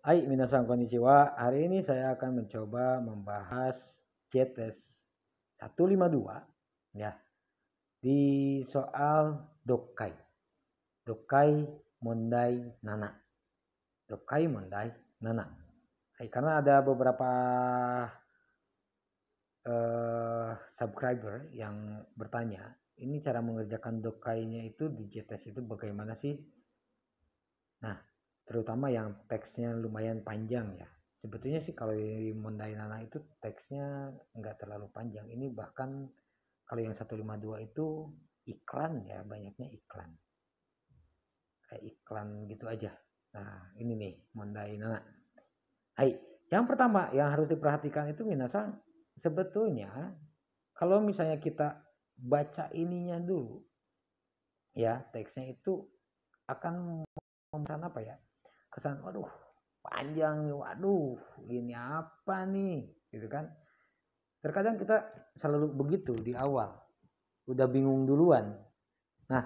Hai minasan konnichiwa, hari ini saya akan mencoba membahas JTES 152 ya di soal dokai dokai Mondai Nana. dokai Mondai Nana. Hai, karena ada beberapa uh, subscriber yang bertanya, ini cara mengerjakan dokainya itu di JTES itu bagaimana sih? Nah, terutama yang teksnya lumayan panjang ya sebetulnya sih kalau di Mondai Nana itu teksnya nggak terlalu panjang ini bahkan kalau yang 152 itu iklan ya banyaknya iklan kayak iklan gitu aja nah ini nih Mondai Nana Hai yang pertama yang harus diperhatikan itu Minasang sebetulnya kalau misalnya kita baca ininya dulu ya teksnya itu akan apa ya kesan waduh panjang nih waduh ini apa nih gitu kan terkadang kita selalu begitu di awal udah bingung duluan nah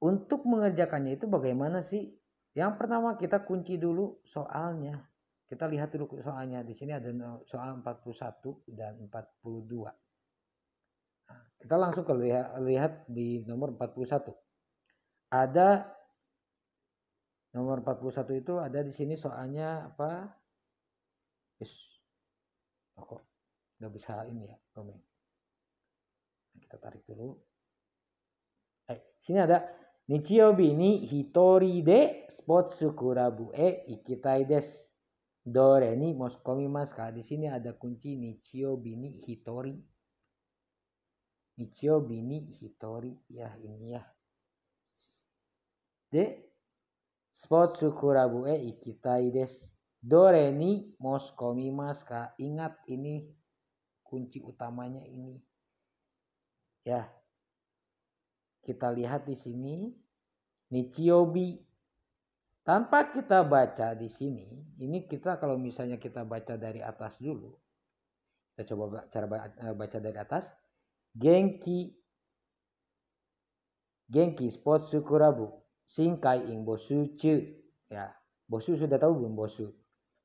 untuk mengerjakannya itu bagaimana sih yang pertama kita kunci dulu soalnya kita lihat dulu soalnya di sini ada soal 41 dan 42 nah, kita langsung ke lihat, lihat di nomor 41 ada nomor 41 itu ada di sini soalnya apa is oh kok nggak bisa ini ya komen nah, kita tarik dulu eh sini ada Nichiyobi ni hitori de spotsu kurabu e ikitai desu. Dore ni moskomi maska Di sini ada kunci Nichiyobi ni hitori. Nichiyobi ni hitori. Ya ini ya. De Spot suku e ikitai des. ni Moskomi Maska. Ingat ini kunci utamanya ini. Ya. Kita lihat di sini Nichiobi. Tanpa kita baca di sini, ini kita kalau misalnya kita baca dari atas dulu. Kita coba cara eh, baca dari atas. Genki Genki spot rabu singkai ing bosu ce ya bosu sudah tahu belum bosu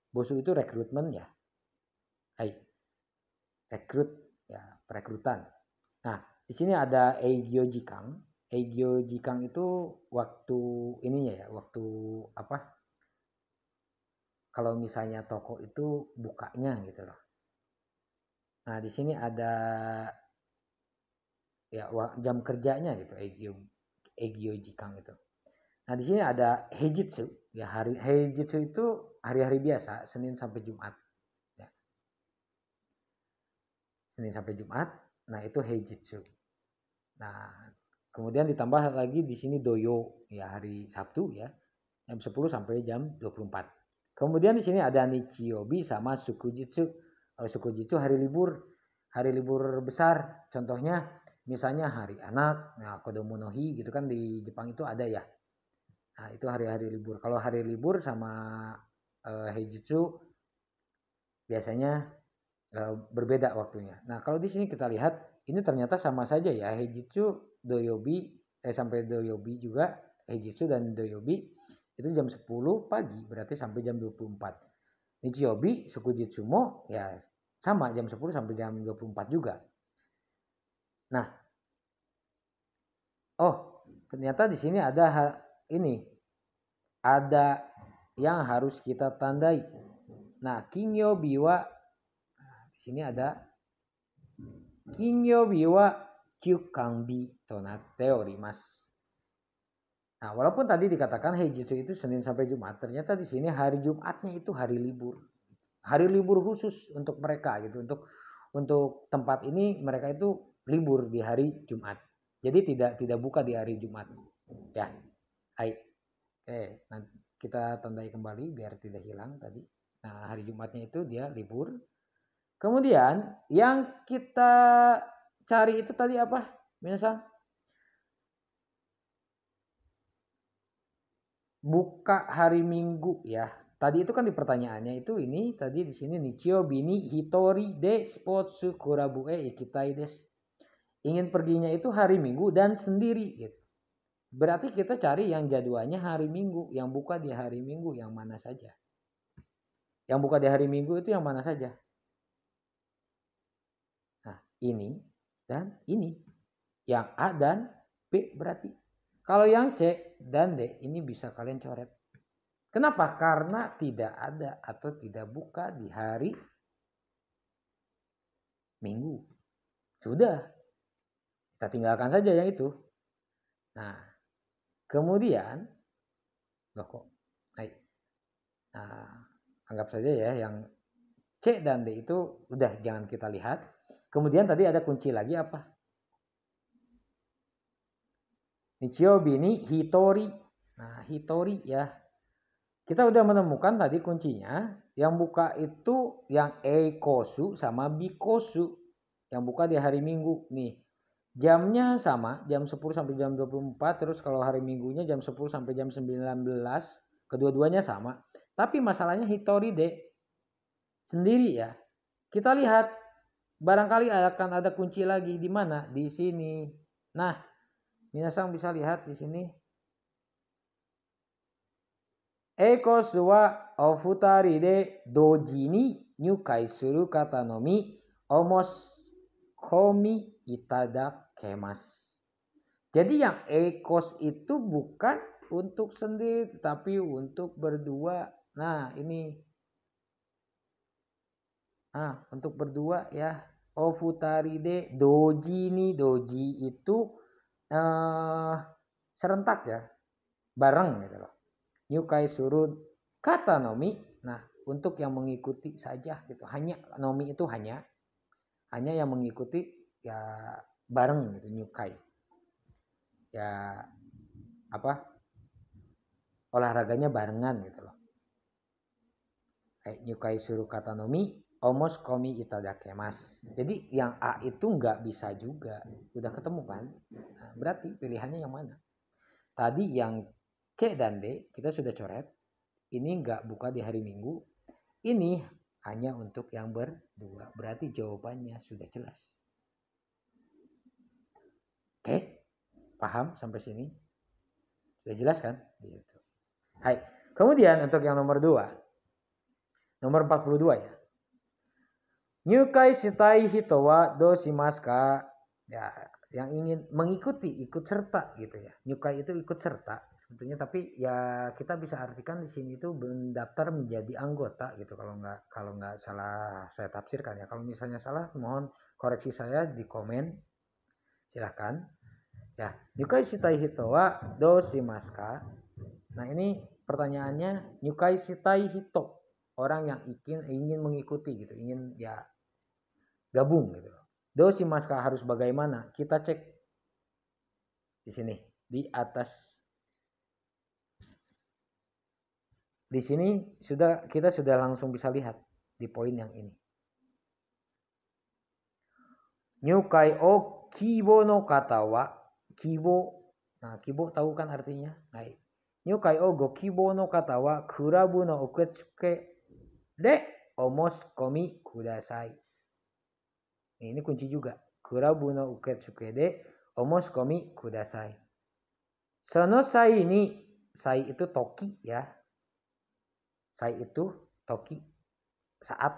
bosu itu rekrutmen ya hai rekrut ya perekrutan nah di sini ada eigyo jikang eigyo jikang itu waktu ininya ya waktu apa kalau misalnya toko itu bukanya gitu loh nah di sini ada ya jam kerjanya gitu eigyo eigyo jikang itu Nah di sini ada heijitsu ya hari heijitsu itu hari-hari biasa Senin sampai Jumat. Ya. Senin sampai Jumat. Nah itu heijitsu. Nah kemudian ditambah lagi di sini doyo ya hari Sabtu ya jam 10 sampai jam 24. Kemudian di sini ada nichiyobi sama sukujitsu. Kalau sukujitsu hari libur, hari libur besar contohnya misalnya hari anak, nah kodomonohi gitu kan di Jepang itu ada ya Nah, itu hari-hari libur. Kalau hari libur sama uh, eh, heijutsu biasanya uh, berbeda waktunya. Nah, kalau di sini kita lihat ini ternyata sama saja ya heijutsu, doyobi eh sampai doyobi juga heijutsu dan doyobi itu jam 10 pagi berarti sampai jam 24. Nichiyobi, Sukujitsumo ya sama jam 10 sampai jam 24 juga. Nah, oh ternyata di sini ada hal ini ada yang harus kita tandai. Nah, kingyo biwa di sini ada kingyo biwa kyukanbi tonatte orimas. Nah, walaupun tadi dikatakan hey heijutsu itu Senin sampai Jumat, ternyata di sini hari Jumatnya itu hari libur. Hari libur khusus untuk mereka gitu, untuk untuk tempat ini mereka itu libur di hari Jumat. Jadi tidak tidak buka di hari Jumat. Ya. Hai. Oke, eh, kita tandai kembali biar tidak hilang tadi. Nah, hari Jumatnya itu dia libur. Kemudian yang kita cari itu tadi apa? Misal buka hari Minggu ya. Tadi itu kan di pertanyaannya itu ini tadi di sini Nichio bini hitori de sportsu kurabue eh, ikitai des. Ingin perginya itu hari Minggu dan sendiri gitu. Berarti kita cari yang jadwalnya hari Minggu, yang buka di hari Minggu, yang mana saja. Yang buka di hari Minggu itu yang mana saja. Nah, ini dan ini. Yang A dan B berarti. Kalau yang C dan D ini bisa kalian coret. Kenapa? Karena tidak ada atau tidak buka di hari Minggu. Sudah. Kita tinggalkan saja yang itu. Nah, Kemudian, loh kok naik. Nah, anggap saja ya yang C dan D itu udah jangan kita lihat. Kemudian tadi ada kunci lagi apa? Nichio bini hitori. Nah, hitori ya. Kita udah menemukan tadi kuncinya. Yang buka itu yang E kosu sama B kosu. Yang buka di hari Minggu nih. Jamnya sama, jam 10 sampai jam 24, terus kalau hari Minggunya jam 10 sampai jam 19, kedua-duanya sama. Tapi masalahnya Hitori de sendiri ya. Kita lihat barangkali akan ada kunci lagi di mana? Di sini. Nah, minasang bisa lihat di sini. Eko suwa ofutari de dojini nyukai suru kata nomi omos komi itada kemas. Jadi yang ekos itu bukan untuk sendiri tetapi untuk berdua. Nah, ini Nah, untuk berdua ya. Ofutaride doji ini doji itu eh, serentak ya. Bareng gitu loh. Nyukai surut kata nomi. Nah, untuk yang mengikuti saja gitu. Hanya nomi itu hanya hanya yang mengikuti ya bareng gitu nyukai ya apa olahraganya barengan gitu loh kayak nyukai suruh kata nomi omos komi itadakemas jadi yang A itu nggak bisa juga udah ketemu kan nah, berarti pilihannya yang mana tadi yang C dan D kita sudah coret ini nggak buka di hari Minggu ini hanya untuk yang berdua. Berarti jawabannya sudah jelas. Oke? Paham sampai sini? Sudah jelas kan? Gitu. Hai. Kemudian untuk yang nomor dua. Nomor 42 ya. Nyukai sitai hitowa dosimaska. Ya, yang ingin mengikuti ikut serta gitu ya. Nyukai itu ikut serta tentunya tapi ya kita bisa artikan di sini itu mendaftar menjadi anggota gitu kalau nggak kalau nggak salah saya tafsirkan ya kalau misalnya salah mohon koreksi saya di komen silahkan ya nyukai sitai hitowa dosi maska nah ini pertanyaannya nyukai sitai hito orang yang ingin ingin mengikuti gitu ingin ya gabung gitu dosi maska harus bagaimana kita cek di sini di atas di sini sudah kita sudah langsung bisa lihat di poin yang ini. Nyukai o kibo no kata wa kibo. Nah, kibo tahu kan artinya? Nah, nyukai o go kibo no kata wa kurabu no oketsuke de omos komi kudasai. Nah, ini kunci juga. Kurabu no oketsuke de omos komi kudasai. Sono sai ini, sai itu toki ya, Sai itu toki saat.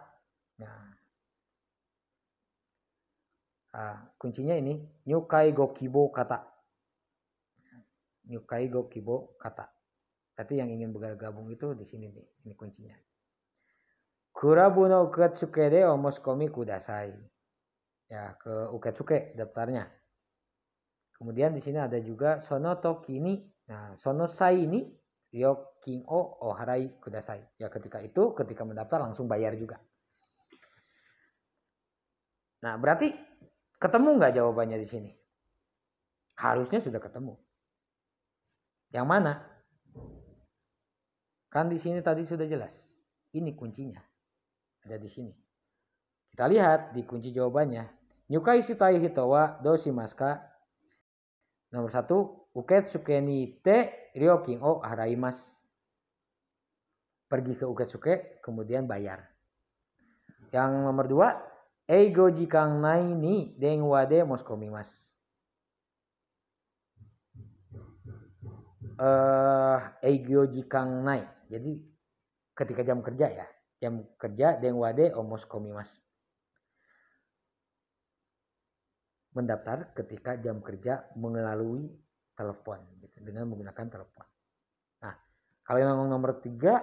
Nah. Ah, kuncinya ini nyukai gokibo kata. Nyukai gokibo kata. Berarti yang ingin bergabung itu di sini nih, ini kuncinya. Kurabu no ukatsuke de omoskomi kudasai. Ya, ke ukatsuke daftarnya. Kemudian di sini ada juga sono Toki Nah, sono sai ini yokin o oharai oh, kudasai. Ya ketika itu ketika mendaftar langsung bayar juga. Nah berarti ketemu nggak jawabannya di sini? Harusnya sudah ketemu. Yang mana? Kan di sini tadi sudah jelas. Ini kuncinya. Ada di sini. Kita lihat di kunci jawabannya. Nyukai sitai hitowa dosi maska. Nomor satu. Uket sukeni te ryokin o oh, haraimas. Pergi ke Ukecuke, kemudian bayar. Yang nomor dua, Eigo jikang nai ni deng wade moskomimas. Uh, eh, eigo jikang nai. Jadi ketika jam kerja ya, jam kerja deng wade mas. Mendaftar ketika jam kerja melalui telepon gitu, dengan menggunakan telepon. Nah, kalau yang nomor tiga,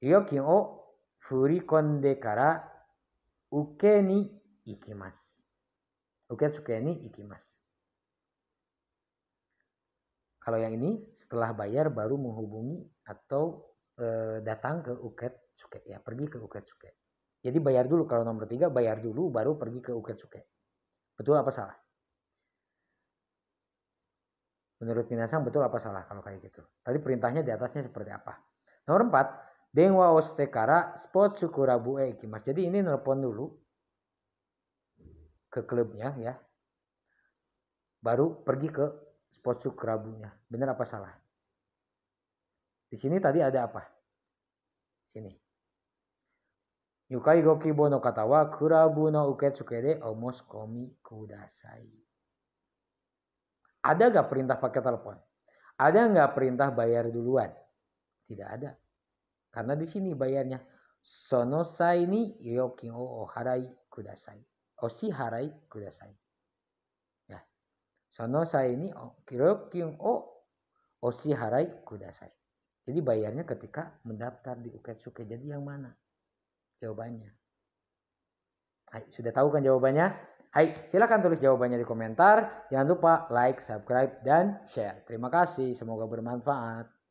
yoki o furikonde kara uke ni ikimas, Uke suke ni ikimas. Kalau yang ini setelah bayar baru menghubungi atau e, datang ke uket suke ya pergi ke uket suke. Jadi bayar dulu kalau nomor tiga bayar dulu baru pergi ke uket suke. Betul apa salah? Menurut Minasang betul apa salah kalau kayak gitu? Tadi perintahnya di atasnya seperti apa? Nomor 4, Dengwa Ostekara Sport Sukurabu Ekimas. Jadi ini nelpon dulu ke klubnya ya. Baru pergi ke Sport Sukurabunya. Benar apa salah? Di sini tadi ada apa? Sini. Yukai goki bono katawa kurabu no uketsukede omos komi kudasai. Ada nggak perintah pakai telepon? Ada nggak perintah bayar duluan? Tidak ada. Karena di sini bayarnya sono sai ni yokin o harai kudasai. si harai kudasai. Ya. Sono sai ni yokin o o si harai kudasai. Jadi bayarnya ketika mendaftar di Uketsuke. Jadi yang mana? Jawabannya. Hai, sudah tahu kan jawabannya? Hai, silakan tulis jawabannya di komentar. Jangan lupa like, subscribe, dan share. Terima kasih, semoga bermanfaat.